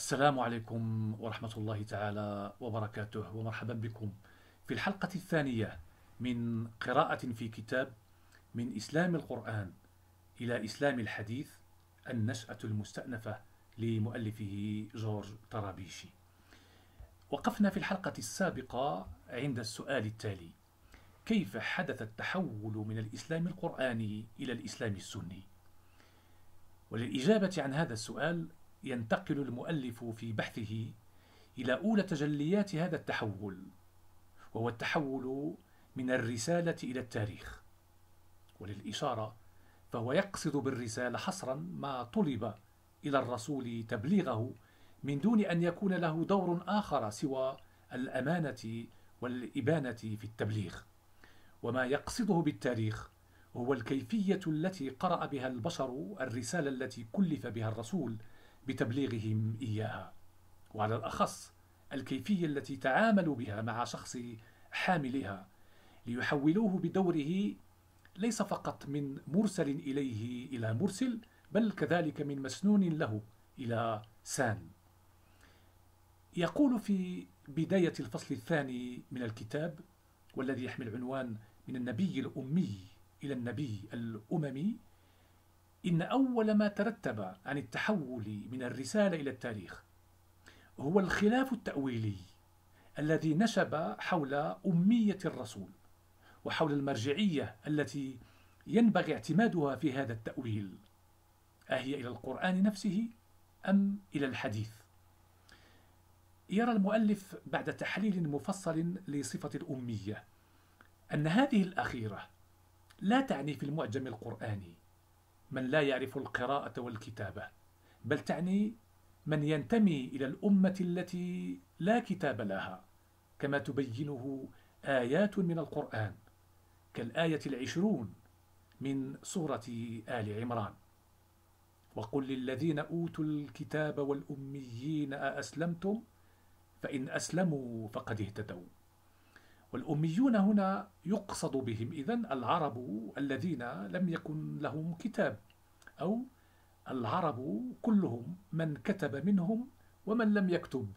السلام عليكم ورحمة الله تعالى وبركاته ومرحبا بكم في الحلقة الثانية من قراءة في كتاب من إسلام القرآن إلى إسلام الحديث النشأة المستأنفة لمؤلفه جورج طرابيشي وقفنا في الحلقة السابقة عند السؤال التالي كيف حدث التحول من الإسلام القرآني إلى الإسلام السني؟ وللإجابة عن هذا السؤال ينتقل المؤلف في بحثه إلى أولى تجليات هذا التحول وهو التحول من الرسالة إلى التاريخ وللإشارة فهو يقصد بالرسالة حصرا ما طلب إلى الرسول تبليغه من دون أن يكون له دور آخر سوى الأمانة والإبانة في التبليغ وما يقصده بالتاريخ هو الكيفية التي قرأ بها البشر الرسالة التي كلف بها الرسول بتبليغهم إياها وعلى الأخص الكيفية التي تعاملوا بها مع شخص حاملها ليحولوه بدوره ليس فقط من مرسل إليه إلى مرسل بل كذلك من مسنون له إلى سان يقول في بداية الفصل الثاني من الكتاب والذي يحمل عنوان من النبي الأمي إلى النبي الأممي إن أول ما ترتب عن التحول من الرسالة إلى التاريخ هو الخلاف التأويلي الذي نشب حول أمية الرسول وحول المرجعية التي ينبغي اعتمادها في هذا التأويل أهي إلى القرآن نفسه أم إلى الحديث يرى المؤلف بعد تحليل مفصل لصفة الأمية أن هذه الأخيرة لا تعني في المعجم القرآني من لا يعرف القراءة والكتابة بل تعني من ينتمي إلى الأمة التي لا كتاب لها كما تبينه آيات من القرآن كالآية العشرون من سورة آل عمران وقل للذين أوتوا الكتاب والأميين أأسلمتم فإن أسلموا فقد اهتدوا والأميون هنا يقصد بهم إذا العرب الذين لم يكن لهم كتاب أو العرب كلهم من كتب منهم ومن لم يكتب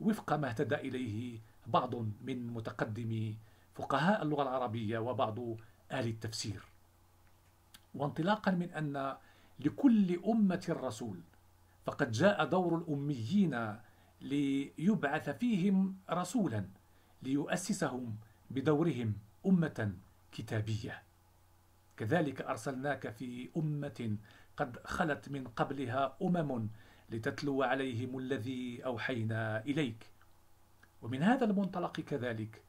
وفق ما اهتدى إليه بعض من متقدمي فقهاء اللغة العربية وبعض أهل التفسير وانطلاقا من أن لكل أمة رسول فقد جاء دور الأميين ليبعث فيهم رسولا ليؤسسهم بدورهم أمة كتابية كذلك أرسلناك في أمة قد خلت من قبلها أمم لتتلو عليهم الذي أوحينا إليك ومن هذا المنطلق كذلك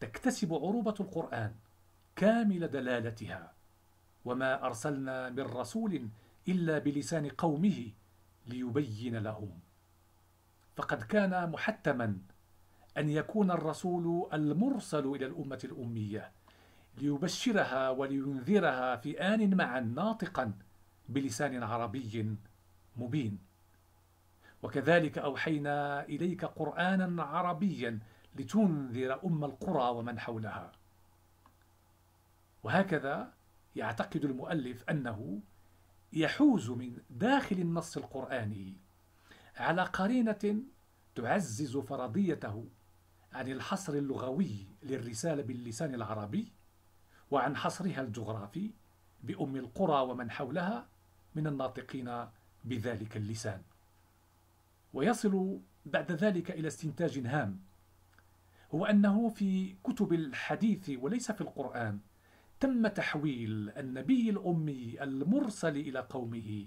تكتسب عروبة القرآن كامل دلالتها وما أرسلنا من رسول إلا بلسان قومه ليبين لهم فقد كان محتما أن يكون الرسول المرسل إلى الأمة الأمية ليبشرها ولينذرها في آن معا ناطقا بلسان عربي مبين وكذلك أوحينا إليك قرآنا عربيا لتنذر أم القرى ومن حولها وهكذا يعتقد المؤلف أنه يحوز من داخل النص القرآني على قرينة تعزز فرضيته عن الحصر اللغوي للرسالة باللسان العربي وعن حصرها الجغرافي بأم القرى ومن حولها من الناطقين بذلك اللسان ويصل بعد ذلك إلى استنتاج هام هو أنه في كتب الحديث وليس في القرآن تم تحويل النبي الأمي المرسل إلى قومه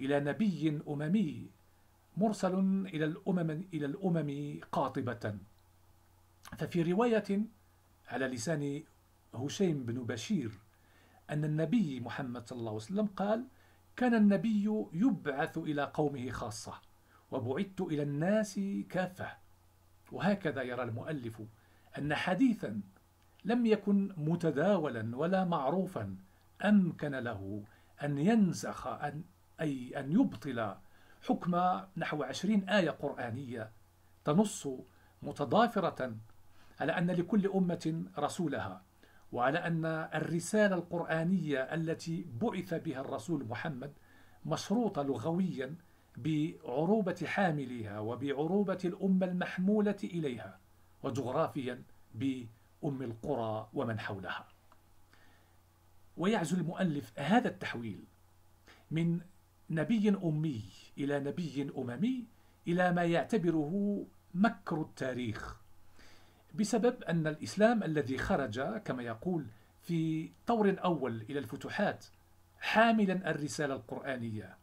إلى نبي أممي مرسل إلى الأمم, إلى الأمم قاطبة ففي رواية على لسان هشيم بن بشير أن النبي محمد صلى الله عليه وسلم قال كان النبي يبعث إلى قومه خاصة وبعدت إلى الناس كافة وهكذا يرى المؤلف أن حديثا لم يكن متداولا ولا معروفا أمكن له أن ينسخ أن أي أن يبطل حكم نحو عشرين آية قرآنية تنص متضافرة على أن لكل أمة رسولها وعلى أن الرسالة القرآنية التي بعث بها الرسول محمد مشروطة لغويا بعروبة حاملها وبعروبة الأمة المحمولة إليها وجغرافيا بأم القرى ومن حولها ويعزو المؤلف هذا التحويل من نبي أمي إلى نبي أممي إلى ما يعتبره مكر التاريخ بسبب أن الإسلام الذي خرج كما يقول في طور أول إلى الفتوحات حاملا الرسالة القرآنية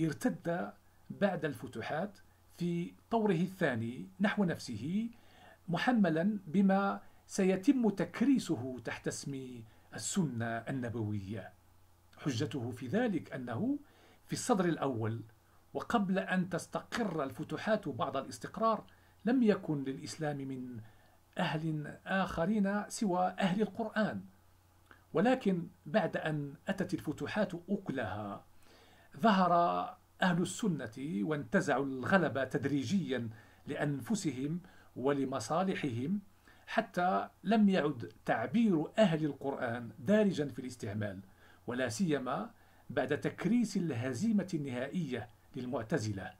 ارتد بعد الفتوحات في طوره الثاني نحو نفسه محملا بما سيتم تكريسه تحت اسم السنة النبوية حجته في ذلك أنه في الصدر الأول وقبل أن تستقر الفتوحات بعض الاستقرار لم يكن للإسلام من أهل آخرين سوى أهل القرآن ولكن بعد أن أتت الفتوحات أكلها ظهر أهل السنة وانتزعوا الغلبة تدريجيا لأنفسهم ولمصالحهم حتى لم يعد تعبير أهل القرآن دارجا في الاستعمال ولا سيما بعد تكريس الهزيمة النهائية للمعتزلة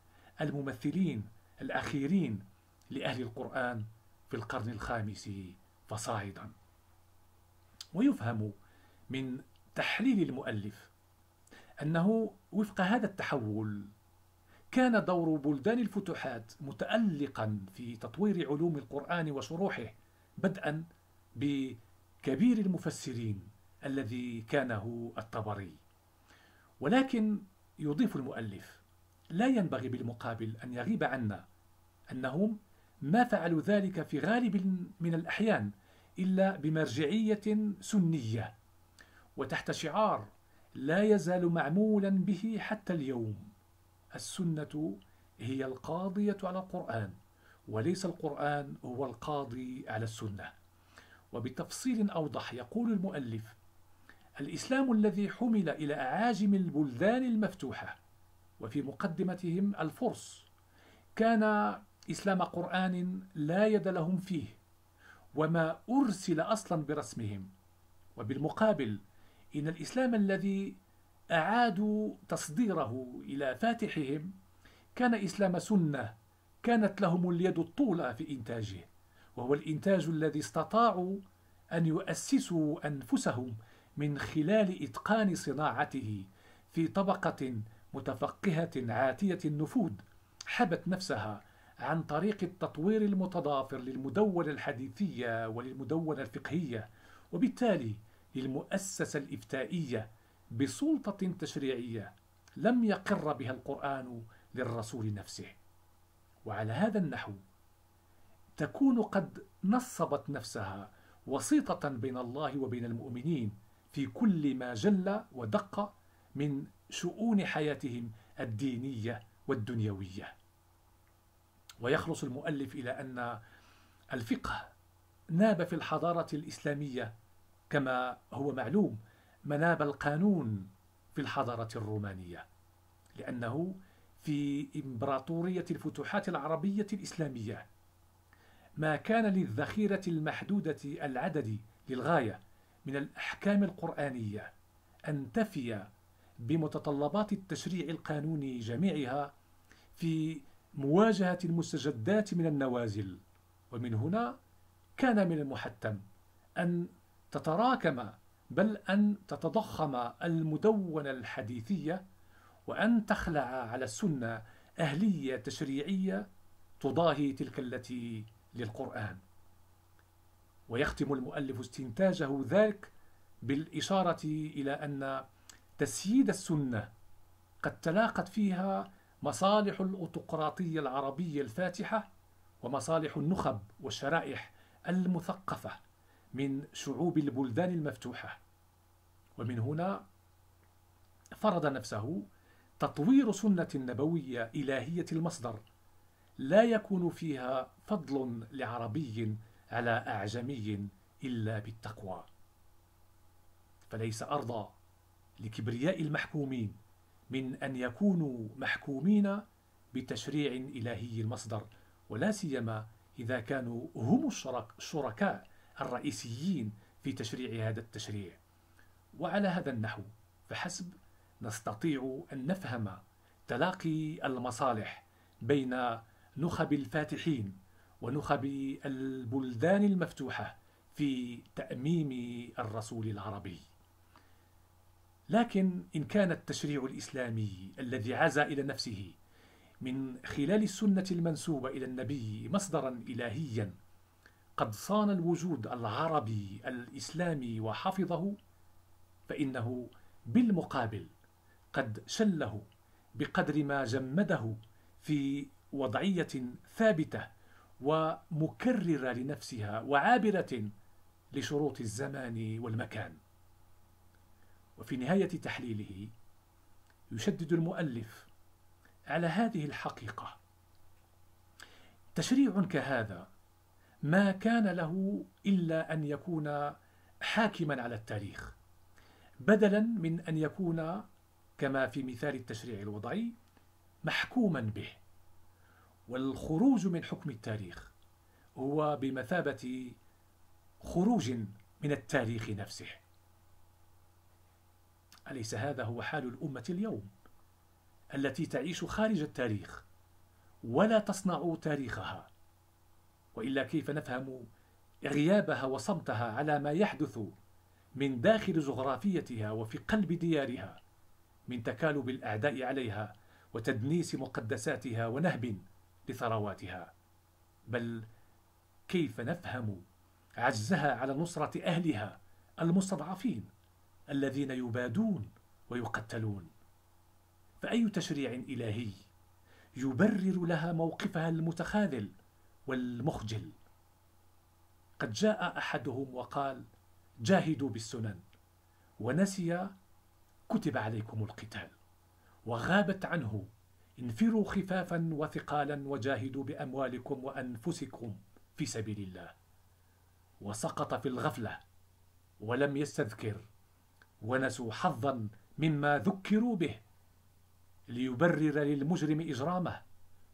الممثلين الأخيرين لأهل القرآن في القرن الخامس فصاعدا ويفهم من تحليل المؤلف أنه وفق هذا التحول كان دور بلدان الفتوحات متألقا في تطوير علوم القرآن وشروحه بدءا بكبير المفسرين الذي كان هو الطبري ولكن يضيف المؤلف لا ينبغي بالمقابل أن يغيب عنا أنهم ما فعلوا ذلك في غالب من الأحيان إلا بمرجعية سنية وتحت شعار لا يزال معمولا به حتى اليوم السنة هي القاضية على القرآن وليس القرآن هو القاضي على السنة وبتفصيل أوضح يقول المؤلف الإسلام الذي حمل إلى أعاجم البلدان المفتوحة وفي مقدمتهم الفرس كان إسلام قرآن لا يد لهم فيه وما أرسل أصلا برسمهم وبالمقابل إن الإسلام الذي أعادوا تصديره إلى فاتحهم كان إسلام سنة كانت لهم اليد الطولى في إنتاجه وهو الإنتاج الذي استطاعوا أن يؤسسوا أنفسهم من خلال إتقان صناعته في طبقة متفقهة عاتية النفوذ حبت نفسها عن طريق التطوير المتضافر للمدونة الحديثية وللمدونة الفقهية وبالتالي للمؤسسة الإفتائية بسلطة تشريعية لم يقر بها القرآن للرسول نفسه وعلى هذا النحو تكون قد نصبت نفسها وسيطة بين الله وبين المؤمنين في كل ما جل ودق من شؤون حياتهم الدينية والدنيوية ويخلص المؤلف إلى أن الفقه ناب في الحضارة الإسلامية كما هو معلوم مناب القانون في الحضارة الرومانية لأنه في إمبراطورية الفتوحات العربية الإسلامية ما كان للذخيرة المحدودة العدد للغاية من الأحكام القرآنية أن تفي بمتطلبات التشريع القانوني جميعها في مواجهة المستجدات من النوازل ومن هنا كان من المحتم أن تتراكم بل أن تتضخم المدونة الحديثية وأن تخلع على السنة أهلية تشريعية تضاهي تلك التي للقرآن ويختم المؤلف استنتاجه ذلك بالإشارة إلى أن تسييد السنة قد تلاقت فيها مصالح الأوتقراطية العربية الفاتحة ومصالح النخب والشرائح المثقفة من شعوب البلدان المفتوحة ومن هنا فرض نفسه تطوير سنة نبوية إلهية المصدر لا يكون فيها فضل لعربي على أعجمي إلا بالتقوى فليس أرضى لكبرياء المحكومين من أن يكونوا محكومين بتشريع إلهي المصدر ولا سيما إذا كانوا هم الشركاء الرئيسيين في تشريع هذا التشريع وعلى هذا النحو فحسب نستطيع أن نفهم تلاقي المصالح بين نخب الفاتحين ونخب البلدان المفتوحة في تأميم الرسول العربي لكن إن كان التشريع الإسلامي الذي عزى إلى نفسه من خلال السنة المنسوبة إلى النبي مصدرا إلهيا قد صان الوجود العربي الإسلامي وحفظه فإنه بالمقابل قد شله بقدر ما جمده في وضعية ثابتة ومكررة لنفسها وعابرة لشروط الزمان والمكان وفي نهاية تحليله يشدد المؤلف على هذه الحقيقة تشريع كهذا ما كان له إلا أن يكون حاكما على التاريخ بدلا من أن يكون كما في مثال التشريع الوضعي محكوما به والخروج من حكم التاريخ هو بمثابة خروج من التاريخ نفسه أليس هذا هو حال الأمة اليوم التي تعيش خارج التاريخ ولا تصنع تاريخها وإلا كيف نفهم غيابها وصمتها على ما يحدث من داخل جغرافيتها وفي قلب ديارها من تكالب الأعداء عليها وتدنيس مقدساتها ونهب لثرواتها بل كيف نفهم عجزها على نصرة أهلها المستضعفين الذين يبادون ويقتلون فأي تشريع إلهي يبرر لها موقفها المتخاذل والمخجل قد جاء أحدهم وقال جاهدوا بالسنن ونسي كتب عليكم القتال وغابت عنه انفروا خفافا وثقالا وجاهدوا بأموالكم وأنفسكم في سبيل الله وسقط في الغفلة ولم يستذكر ونسوا حظا مما ذكروا به ليبرر للمجرم إجرامه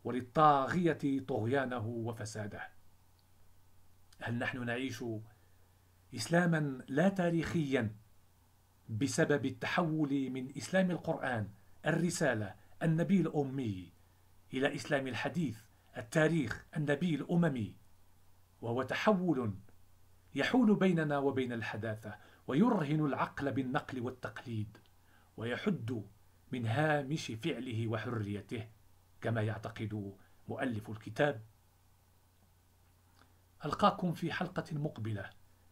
وللطاغية طغيانه وفساده هل نحن نعيش إسلاما لا تاريخيا بسبب التحول من إسلام القرآن الرسالة النبي الأمي إلى إسلام الحديث التاريخ النبي الأممي وهو تحول يحول بيننا وبين الحداثة ويرهن العقل بالنقل والتقليد ويحد من هامش فعله وحريته كما يعتقد مؤلف الكتاب ألقاكم في حلقة مقبلة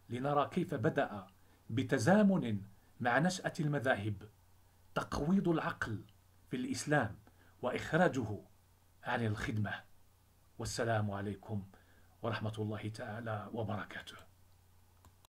لنرى كيف بدأ بتزامن مع نشأة المذاهب تقويض العقل في الإسلام وإخراجه عن الخدمة والسلام عليكم ورحمة الله تعالى وبركاته